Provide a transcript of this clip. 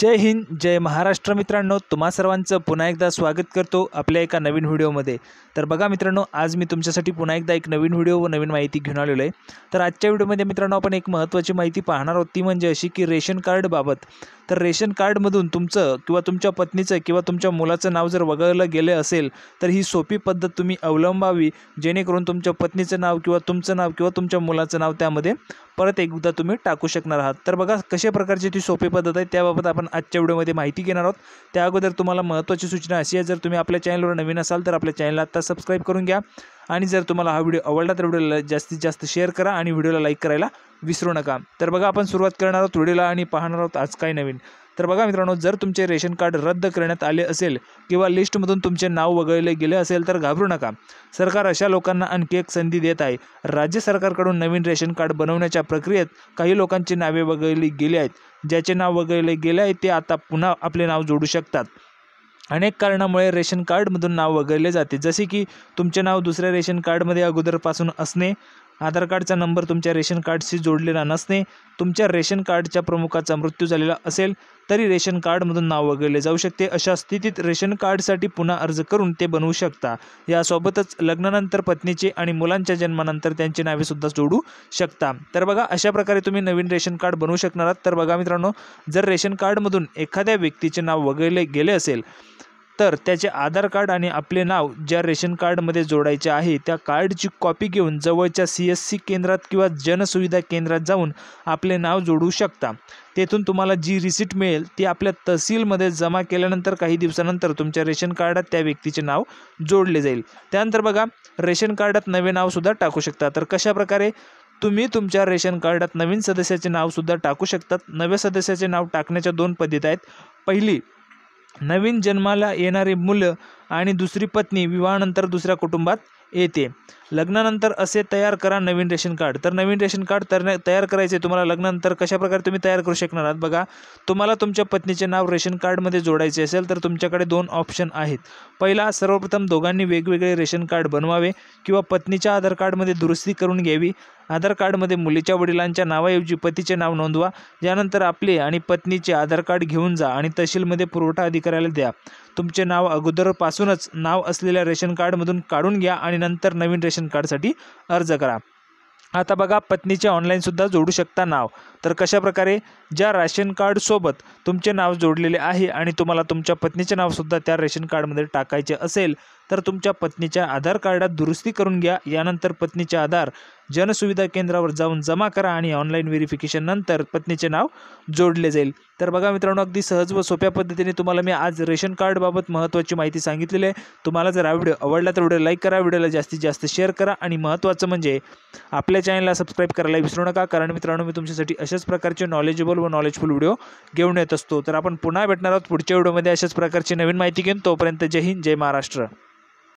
जय हिंद जय महाराष्ट्र मित्रांनो तुम्हा सर्वांचं पुन्हा एकदा स्वागत करतो आपल्या एका नवीन व्हिडिओमध्ये तर बघा मित्रांनो आज मी तुमच्यासाठी पुन्हा एकदा एक नवीन व्हिडिओ व नवीन माहिती घेऊन आलेलो आहे तर आजच्या व्हिडिओमध्ये मित्रांनो आपण एक महत्त्वाची माहिती पाहणार आहोत ती म्हणजे अशी की रेशन कार्डबाबत तर रेशन कार्डमधून तुमचं किंवा तुमच्या पत्नीचं किंवा तुमच्या मुलाचं नाव जर वगळलं गेलं असेल तर ही सोपी पद्धत तुम्ही अवलंबावी जेणेकरून तुमच्या पत्नीचं नाव किंवा तुमचं नाव किंवा तुमच्या मुलाचं नाव त्यामध्ये परत एकदा तुम्ही टाकू शकणार आहात तर बघा कशा प्रकारची ती सोपी पद्धत आहे त्याबाबत आपण आजच्या व्हिडिओमध्ये माहिती घेणार आहोत त्या अगोदर तुम्हाला महत्त्वाची सूचना अशी आहे जर तुम्ही आपल्या चॅनलवर नवीन असाल तर आपल्या चॅनलला आत्ता सबस्क्राईब करून घ्या आणि जर तुम्हाला हा व्हिडिओ आवडला तर व्हिडिओला जास्तीत जास्त शेअर करा आणि व्हिडिओला लाईक करायला विसरू नका तर बघा आपण सुरुवात करणार आहोत व्हिडिओला आणि पाहणार आहोत आज काय नवीन तर बघा मित्रांनो जर तुमचे रेशन कार्ड रद्द करण्यात आले असेल किंवा लिस्टमधून तुमचे नाव वगळले गेले असेल तर घाबरू नका सरकार अशा लोकांना आणखी एक संधी देत आहे राज्य सरकारकडून नवीन रेशन कार्ड बनवण्याच्या प्रक्रियेत काही लोकांची नावे वगळली गेली आहेत ज्याचे नाव वगळले गेले आहे ते आता पुन्हा आपले नाव जोडू शकतात अनेक कारणामुळे रेशन कार्डमधून नाव वगळले जाते जसे की तुमचे नाव दुसऱ्या रेशन कार्डमध्ये अगोदरपासून असणे आधार कार्डचा नंबर तुमच्या रेशन कार्डशी जोडलेला नसणे तुमच्या रेशन कार्डच्या प्रमुखाचा मृत्यू झालेला असेल तरी रेशन कार्डमधून नाव वगळले जाऊ शकते अशा स्थितीत रेशन कार्डसाठी पुन्हा अर्ज करून ते बनवू शकता यासोबतच लग्नानंतर पत्नीचे आणि मुलांच्या जन्मानंतर त्यांची नावेसुद्धा जोडू शकता तर बघा अशा प्रकारे तुम्ही नवीन रेशन कार्ड बनवू शकणार आहात तर बघा मित्रांनो जर रेशन कार्डमधून एखाद्या व्यक्तीचे नाव वगळले गेले असेल तर त्याचे आधार कार्ड आणि आपले नाव ज्या रेशन कार्डमध्ये जोडायचे आहे त्या कार्डची कॉपी घेऊन जवळच्या सी एस सी केंद्रात किंवा जनसुविधा केंद्रात जाऊन आपले नाव जोडू शकता तेथून तुम्हाला जी रिसिट मिळेल ती आपल्या तहसीलमध्ये जमा केल्यानंतर काही दिवसानंतर तुमच्या रेशन कार्डात त्या व्यक्तीचे नाव जोडले जाईल त्यानंतर बघा रेशन कार्डात नवे नावसुद्धा टाकू शकता तर कशाप्रकारे तुम्ही तुमच्या रेशन कार्डात नवीन सदस्याचे नावसुद्धा टाकू शकतात नव्या सदस्याचे नाव टाकण्याच्या दोन पद्धती आहेत पहिली नवीन जन्माला येणारे मुलं आणि दुसरी पत्नी विवाहानंतर दुसऱ्या कुटुंबात येते लग्नानंतर असे तयार करा नवीन रेशन कार्ड तर नवीन रेशन कार्ड तर तयार करायचे तुम्हाला लग्नानंतर कशाप्रकारे तुम्ही तयार करू शकणार आहात बघा तुम्हाला तुमच्या पत्नीचे नाव रेशन कार्डमध्ये जोडायचे असेल तर तुमच्याकडे दोन ऑप्शन आहेत पहिला सर्वप्रथम दोघांनी वेगवेगळे रेशन कार्ड बनवावे किंवा पत्नीच्या आधार कार्डमध्ये दुरुस्ती करून घ्यावी आधार कार्डमध्ये मुलीच्या वडिलांच्या नावाऐवजी पतीचे नाव नोंदवा यानंतर आपले आणि पत्नीचे आधार कार्ड घेऊन जा आणि तहसीलमध्ये पुरवठा अधिकाऱ्याला द्या तुमचे नाव अगोदरपासूनच नाव असलेल्या रेशन कार्डमधून काढून घ्या आणि नंतर नवीन रेशन कार्डसाठी अर्ज करा आता बघा पत्नीचे ऑनलाईनसुद्धा जोडू शकता नाव तर कशाप्रकारे ज्या राशन कार्डसोबत तुमचे नाव जोडलेले आहे आणि तुम्हाला तुमच्या पत्नीचे नावसुद्धा त्या रेशन कार्डमध्ये टाकायचे असेल तर तुमच्या पत्नीच्या आधार कार्डात दुरुस्ती करून घ्या यानंतर पत्नीचे आधार जनसुविधा केंद्रावर जाऊन जमा करा आणि ऑनलाईन व्हेरिफिकेशन नंतर पत्नीचे नाव जोडले जाईल तर बघा मित्रांनो अगदी सहज व सोप्या पद्धतीने तुम्हाला मी आज रेशन कार्डबाबत महत्त्वाची माहिती सांगितलेली आहे तुम्हाला जर हा व्हिडिओ आवडला तर व्हिडिओ लाईक करा व्हिडिओला जास्तीत जास्त शेअर करा आणि महत्त्वाचं म्हणजे आपल्या चॅनलला सबस्क्राईब करायला विसरू नका कारण मित्रांनो मी तुमच्यासाठी अशाच प्रकारचे नॉलेजेबल व नॉलेजफुल व्हिडिओ घेऊन येत असतो तर आपण पुन्हा भेटणार आहोत पुढच्या व्हिडिओमध्ये अशाच प्रकारची नवीन माहिती घेऊन तोपर्यंत जय हिंद जय महाराष्ट्र